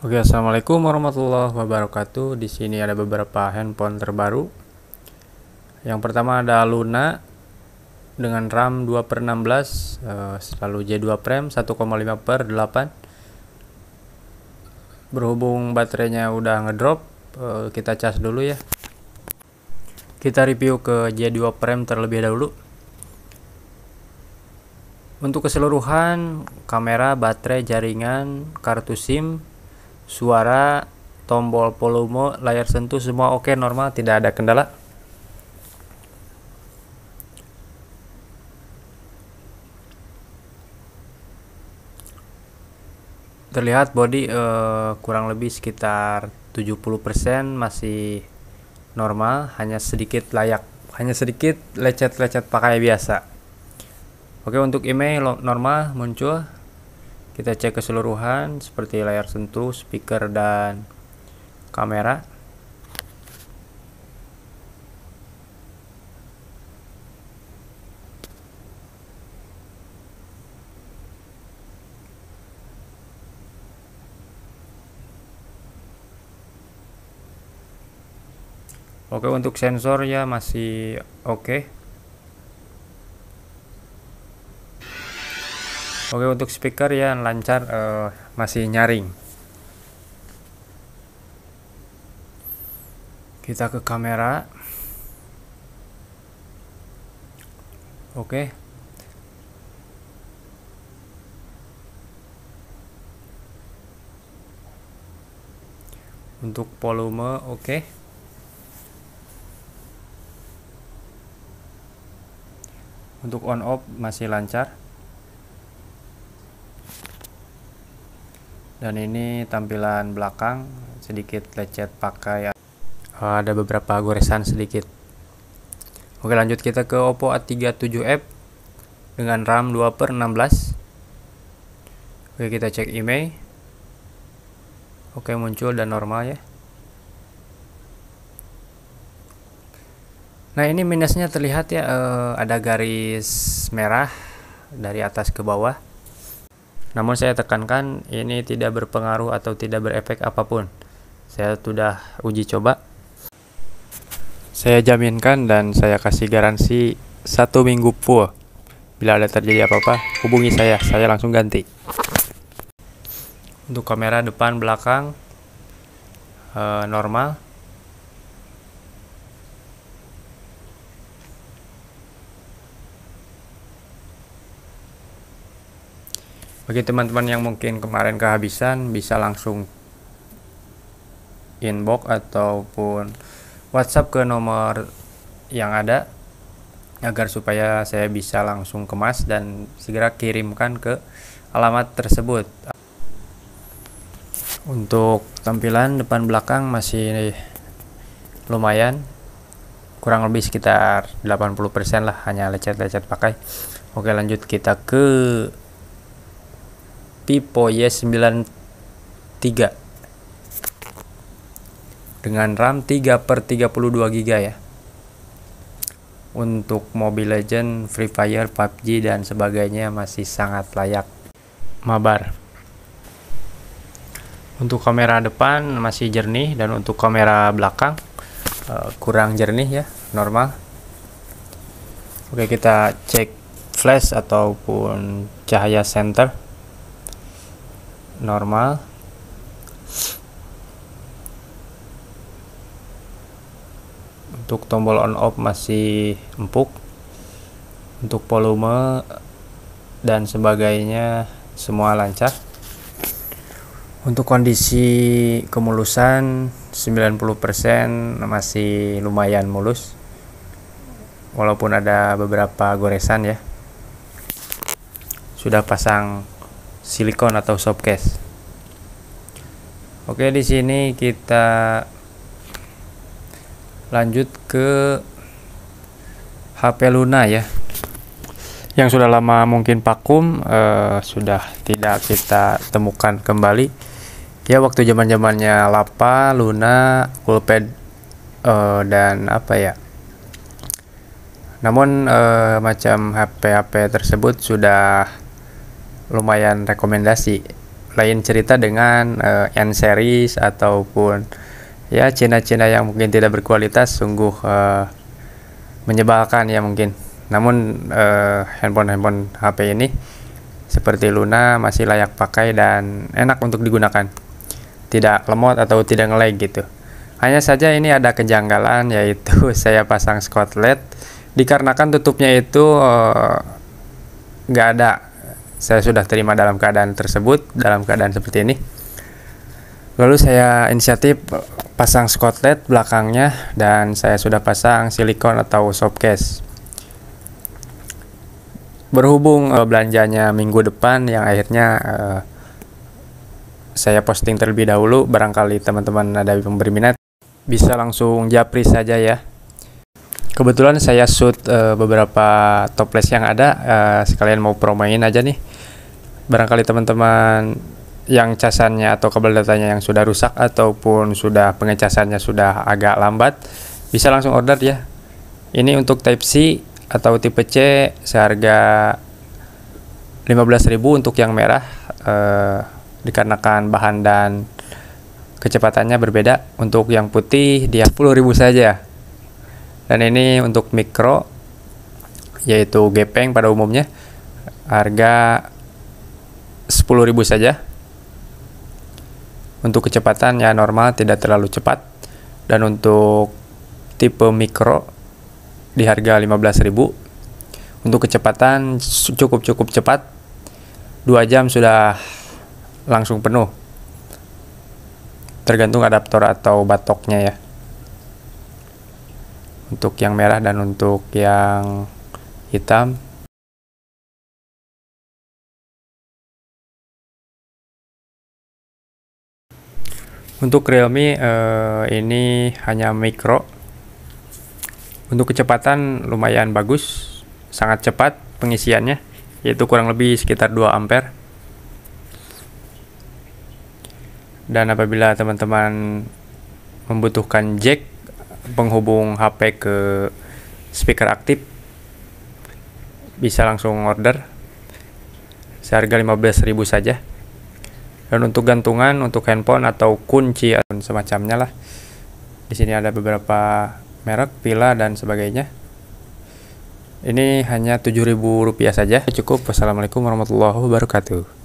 Oke, assalamualaikum warahmatullahi wabarakatuh. Di sini ada beberapa handphone terbaru. Yang pertama ada Luna dengan RAM 2 per 16, eh, selalu J2 Prem 1,5 per 8. Berhubung baterainya udah ngedrop, eh, kita cas dulu ya. Kita review ke J2 prem terlebih dahulu. Untuk keseluruhan, kamera, baterai, jaringan, kartu SIM, suara tombol volume layar sentuh semua oke okay, normal tidak ada kendala terlihat body eh, kurang lebih sekitar 70% masih normal hanya sedikit layak hanya sedikit lecet-lecet pakai biasa oke untuk email normal muncul kita cek keseluruhan seperti layar sentuh, speaker, dan kamera Oke untuk sensor ya masih oke okay. Oke untuk speaker yang lancar uh, masih nyaring. Kita ke kamera. Oke. Untuk volume oke. Untuk on off masih lancar. dan ini tampilan belakang sedikit lecet pakai eh, ada beberapa goresan sedikit oke lanjut kita ke Oppo A37F dengan RAM 2 per 16 oke kita cek email oke muncul dan normal ya Nah ini minusnya terlihat ya eh, ada garis merah dari atas ke bawah. Namun saya tekankan ini tidak berpengaruh atau tidak berefek apapun. Saya sudah uji coba. Saya jaminkan dan saya kasih garansi satu minggu full. Bila ada terjadi apa-apa, hubungi saya. Saya langsung ganti. Untuk kamera depan belakang eh, normal. bagi teman-teman yang mungkin kemarin kehabisan bisa langsung inbox ataupun WhatsApp ke nomor yang ada agar supaya saya bisa langsung kemas dan segera kirimkan ke alamat tersebut. Untuk tampilan depan belakang masih lumayan kurang lebih sekitar 80% lah hanya lecet-lecet pakai. Oke, lanjut kita ke y 93 dengan RAM 3 per 32 GB ya untuk Mobile Legend, Free Fire, PUBG dan sebagainya masih sangat layak mabar. Untuk kamera depan masih jernih dan untuk kamera belakang eh, kurang jernih ya, normal. Oke, kita cek flash ataupun cahaya center normal untuk tombol on off masih empuk untuk volume dan sebagainya semua lancar untuk kondisi kemulusan 90% masih lumayan mulus walaupun ada beberapa goresan ya sudah pasang silikon atau soft case. Oke, di sini kita lanjut ke HP Luna ya. Yang sudah lama mungkin vakum eh, sudah tidak kita temukan kembali. Ya waktu zaman-zamannya Lapa, Luna, Coolpad eh, dan apa ya? Namun eh, macam HP-HP tersebut sudah lumayan rekomendasi. Lain cerita dengan uh, N series ataupun ya Cina-Cina yang mungkin tidak berkualitas sungguh uh, menyebalkan ya mungkin. Namun handphone eh, handphone-handphone HP ini seperti Luna masih layak pakai dan enak untuk digunakan. Tidak lemot atau tidak ngelag gitu. Hanya saja ini ada kejanggalan yaitu saya pasang scotlet dikarenakan tutupnya itu nggak uh, ada saya sudah terima dalam keadaan tersebut, dalam keadaan seperti ini. Lalu saya inisiatif pasang skotlet belakangnya dan saya sudah pasang silikon atau softcase. Berhubung uh, belanjanya minggu depan yang akhirnya uh, saya posting terlebih dahulu, barangkali teman-teman ada yang berminat bisa langsung japri saja ya. Kebetulan saya shoot uh, beberapa toples yang ada, uh, sekalian mau promoin aja nih barangkali teman-teman yang casannya atau kabel datanya yang sudah rusak ataupun sudah pengecasannya sudah agak lambat bisa langsung order ya ini untuk type C atau tipe C seharga 15.000 untuk yang merah eh, dikarenakan bahan dan kecepatannya berbeda untuk yang putih dia 10.000 saja dan ini untuk mikro yaitu gepeng pada umumnya harga 10.000 saja. Untuk kecepatan ya normal, tidak terlalu cepat. Dan untuk tipe mikro di harga 15.000. Untuk kecepatan cukup-cukup cepat. 2 jam sudah langsung penuh. Tergantung adaptor atau batoknya ya. Untuk yang merah dan untuk yang hitam Untuk Realme eh, ini hanya micro. Untuk kecepatan lumayan bagus, sangat cepat pengisiannya, yaitu kurang lebih sekitar 2 ampere. Dan apabila teman-teman membutuhkan jack penghubung HP ke speaker aktif, bisa langsung order seharga 15.000 saja dan untuk gantungan untuk handphone atau kunci atau semacamnya lah di sini ada beberapa merek pila dan sebagainya ini hanya ribu rupiah saja cukup wassalamualaikum warahmatullahi wabarakatuh